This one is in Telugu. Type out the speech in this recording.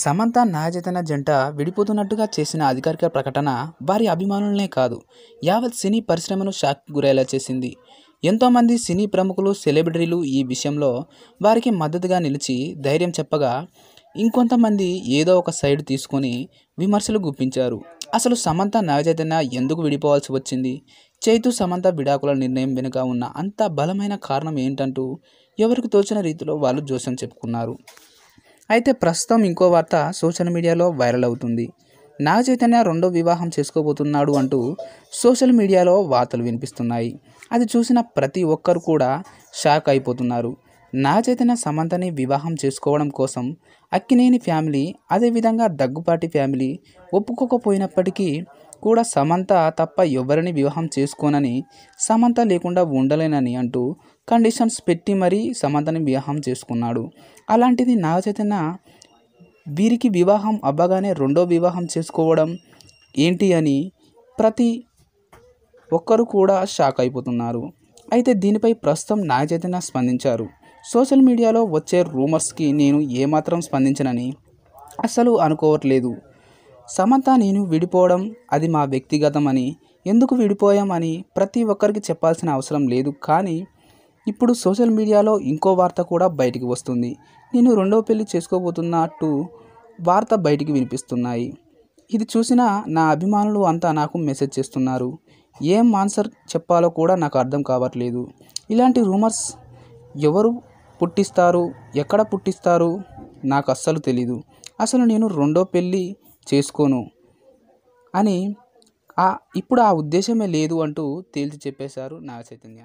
సమంత నాగచైతన్య జంట విడిపోతున్నట్టుగా చేసిన అధికారిక ప్రకటన వారి అభిమానులనే కాదు యావత్ సినీ పరిశ్రమను షాక్ గురేలా చేసింది ఎంతోమంది సినీ ప్రముఖులు సెలబ్రిటీలు ఈ విషయంలో వారికి మద్దతుగా నిలిచి ధైర్యం చెప్పగా ఇంకొంతమంది ఏదో ఒక సైడ్ తీసుకొని విమర్శలు గుప్పించారు అసలు సమంత నాగచైతన్య ఎందుకు విడిపోవాల్సి వచ్చింది చైతు సమంత విడాకుల నిర్ణయం వెనుక ఉన్న అంత బలమైన కారణం ఏంటంటూ ఎవరికి తోచిన రీతిలో వాళ్ళు జోస్యం చెప్పుకున్నారు అయితే ప్రస్తుతం ఇంకో వార్త సోషల్ మీడియాలో వైరల్ అవుతుంది నాగ చైతన్య రెండో వివాహం చేసుకోబోతున్నాడు అంటూ సోషల్ మీడియాలో వార్తలు వినిపిస్తున్నాయి అది చూసిన ప్రతి ఒక్కరు కూడా షాక్ అయిపోతున్నారు నాగ చైతన్య సమంతని వివాహం చేసుకోవడం కోసం అక్కినేని ఫ్యామిలీ అదేవిధంగా దగ్గుపాటి ఫ్యామిలీ ఒప్పుకోకపోయినప్పటికీ కూడా సమంత తప్ప ఎవరిని వివాహం చేసుకోనని సమంత లేకుండా ఉండలేనని అంటూ కండిషన్స్ పెట్టి మరీ సమంతని వివాహం చేసుకున్నాడు అలాంటిది నాగచైతన్య వీరికి వివాహం అవ్వగానే రెండో వివాహం చేసుకోవడం ఏంటి అని ప్రతి ఒక్కరు కూడా షాక్ అయిపోతున్నారు అయితే దీనిపై ప్రస్తుతం నాగచైతన్య స్పందించారు సోషల్ మీడియాలో వచ్చే రూమర్స్కి నేను ఏమాత్రం స్పందించనని అసలు అనుకోవట్లేదు సమంత నేను విడిపోవడం అది మా వ్యక్తిగతమని ఎందుకు విడిపోయామని ప్రతి ఒక్కరికి చెప్పాల్సిన అవసరం లేదు కానీ ఇప్పుడు సోషల్ మీడియాలో ఇంకో వార్త కూడా బయటికి వస్తుంది నేను రెండో పెళ్లి చేసుకోబోతున్నట్టు వార్త బయటికి వినిపిస్తున్నాయి ఇది చూసిన నా అభిమానులు అంతా నాకు మెసేజ్ చేస్తున్నారు ఏం ఆన్సర్ చెప్పాలో కూడా నాకు అర్థం కావట్లేదు ఇలాంటి రూమర్స్ ఎవరు పుట్టిస్తారు ఎక్కడ పుట్టిస్తారు నాకు అస్సలు తెలీదు అసలు నేను రెండో పెళ్ళి చేసుకోను అని ఇప్పుడు ఆ ఉద్దేశమే లేదు అంటూ తేల్చి చెప్పేశారు నాగచైతన్య